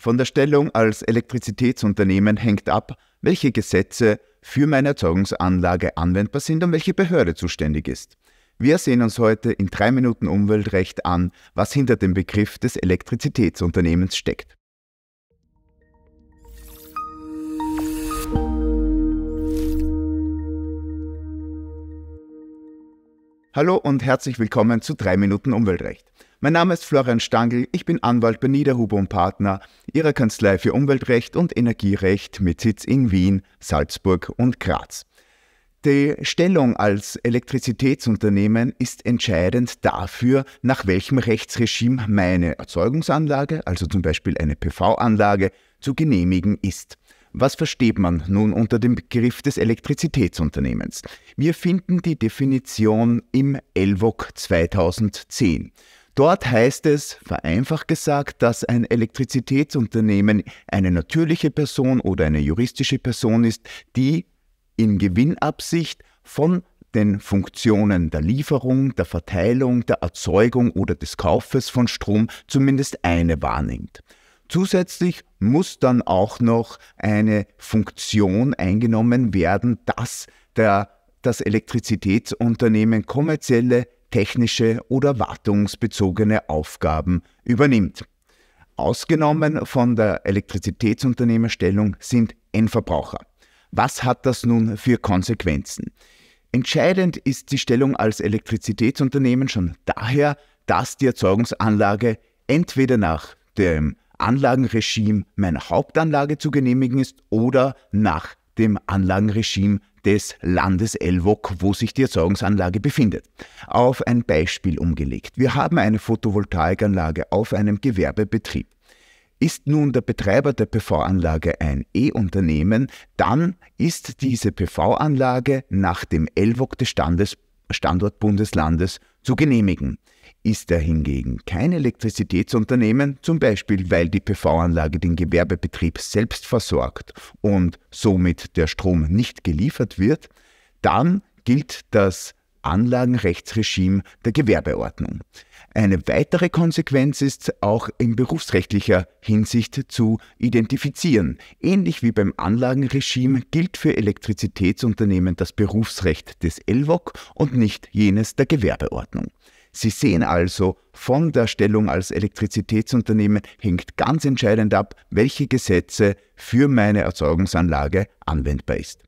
Von der Stellung als Elektrizitätsunternehmen hängt ab, welche Gesetze für meine Erzeugungsanlage anwendbar sind und welche Behörde zuständig ist. Wir sehen uns heute in drei Minuten Umweltrecht an, was hinter dem Begriff des Elektrizitätsunternehmens steckt. Hallo und herzlich willkommen zu 3 Minuten Umweltrecht. Mein Name ist Florian Stangl, ich bin Anwalt bei Niederhuber und Partner, Ihrer Kanzlei für Umweltrecht und Energierecht mit Sitz in Wien, Salzburg und Graz. Die Stellung als Elektrizitätsunternehmen ist entscheidend dafür, nach welchem Rechtsregime meine Erzeugungsanlage, also zum Beispiel eine PV-Anlage, zu genehmigen ist. Was versteht man nun unter dem Begriff des Elektrizitätsunternehmens? Wir finden die Definition im ELWOG 2010. Dort heißt es, vereinfacht gesagt, dass ein Elektrizitätsunternehmen eine natürliche Person oder eine juristische Person ist, die in Gewinnabsicht von den Funktionen der Lieferung, der Verteilung, der Erzeugung oder des Kaufes von Strom zumindest eine wahrnimmt. Zusätzlich muss dann auch noch eine Funktion eingenommen werden, dass der, das Elektrizitätsunternehmen kommerzielle technische oder wartungsbezogene Aufgaben übernimmt. Ausgenommen von der Elektrizitätsunternehmerstellung sind Endverbraucher. Was hat das nun für Konsequenzen? Entscheidend ist die Stellung als Elektrizitätsunternehmen schon daher, dass die Erzeugungsanlage entweder nach dem Anlagenregime meiner Hauptanlage zu genehmigen ist oder nach dem Anlagenregime des Landes Elwok, wo sich die Erzeugungsanlage befindet. Auf ein Beispiel umgelegt. Wir haben eine Photovoltaikanlage auf einem Gewerbebetrieb. Ist nun der Betreiber der PV-Anlage ein E-Unternehmen, dann ist diese PV-Anlage nach dem Elwok des Standes, Standortbundeslandes zu genehmigen. Ist er hingegen kein Elektrizitätsunternehmen, zum Beispiel weil die PV-Anlage den Gewerbebetrieb selbst versorgt und somit der Strom nicht geliefert wird, dann gilt das Anlagenrechtsregime der Gewerbeordnung. Eine weitere Konsequenz ist auch in berufsrechtlicher Hinsicht zu identifizieren. Ähnlich wie beim Anlagenregime gilt für Elektrizitätsunternehmen das Berufsrecht des ELWOG und nicht jenes der Gewerbeordnung. Sie sehen also, von der Stellung als Elektrizitätsunternehmen hängt ganz entscheidend ab, welche Gesetze für meine Erzeugungsanlage anwendbar ist.